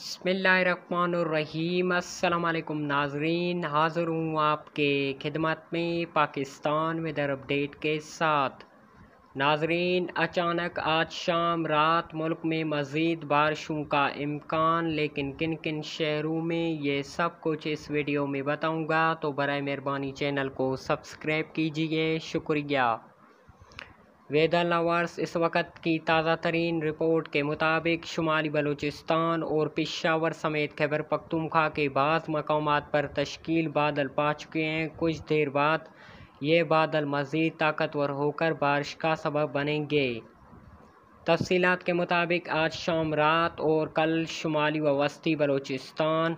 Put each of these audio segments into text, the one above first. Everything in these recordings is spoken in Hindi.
बसमीम अल्लाम नाजरीन हाज़िर हूँ आपके खिदमत में पाकिस्तान वेदर अपडेट के साथ नाजरीन अचानक आज शाम रात मुल्क में मज़ीद बारिशों का इम्कान लेकिन किन किन शहरों में ये सब कुछ इस वीडियो में बताऊँगा तो बर मेहरबानी चैनल को सब्सक्राइब कीजिए शुक्रिया वेदर लवर्स इस वक्त की ताज़ा तरीन रिपोर्ट के मुताबिक शुमाली बलूचिस्तान और पिशावर समेत खैबर पखतुमखा के बाद मकाम पर तश्कील बादल पा चुके हैं कुछ देर बाद ये बादल मज़ीद ताकतवर होकर बारिश का सबब बनेंगे तफसीत के मुताबिक आज शाम रात और कल शुमाली व वस्ती बलूचिस्तान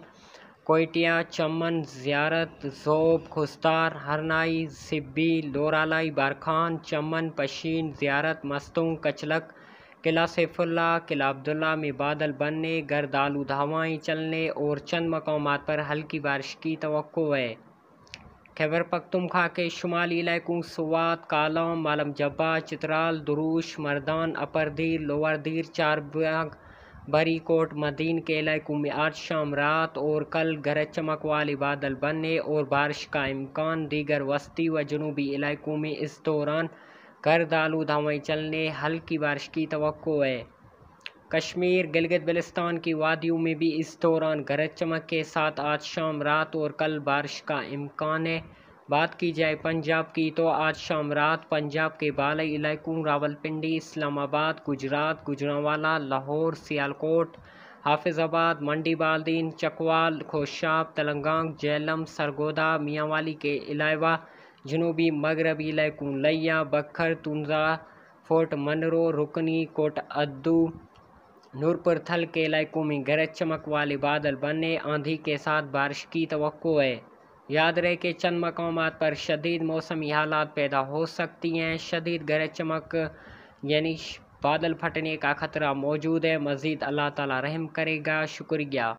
कोयटियाँ चमन ज़ियारत ज़ोब खुस्तार हरनाई सिब्बी लोरालई बारखान चमन पशीन ज़ियारत मस्तूँ कचलक किला सैफुल्ला किला अब्दुल्ला में बादल बनने गर्दालू धावाएँ चलने और चंद मकाम पर हल्की बारिश की तो है खैबर पख्तनख्वा के शुमाली इलाकों सुवात कालम मालम जब्बा चित्राल दुरूश मर्दान अपर धीर लोअर धीर चारबाग बरी कोट मदीन के इलाकों में आज शाम रात और कल गरज चमक वाले बादल बनने और बारिश का इम्कान दीगर वस्ती व जनूबी इलाकों में इस दौरान गर्द आलू हवाएँ चलने हल्की बारिश की तो है कश्मीर गिलगित बलिस्तान की वादियों में भी इस दौरान गरज चमक के साथ आज शाम रात और कल बारिश का इम्कान है बात की जाए पंजाब की तो आज शाम रात पंजाब के बालई इलाकों रावलपिंडी इस्लामाबाद गुजरात गुजरावाला लाहौर सियालकोट हाफिजाबाद मंडी बालदीन चकवाल खोशाब तेलंगांग जैलम सरगोदा मियांवाली के अलावा जनूबी मगरबी इलाकों लैया बखर तुंजा फोर्ट मनरो रुकनी कोट अद्दू नूरपुरथल के इलाकों में गरज चमक वाले बादल बनने आंधी के साथ बारिश की तो है याद रहे कि चंद मकाम पर शदीद मौसमी हालात पैदा हो सकती हैं शदीद गरज चमक यानी बादल फटने का ख़तरा मौजूद है मज़ीद अल्लाह ताला रहम करेगा शुक्रिया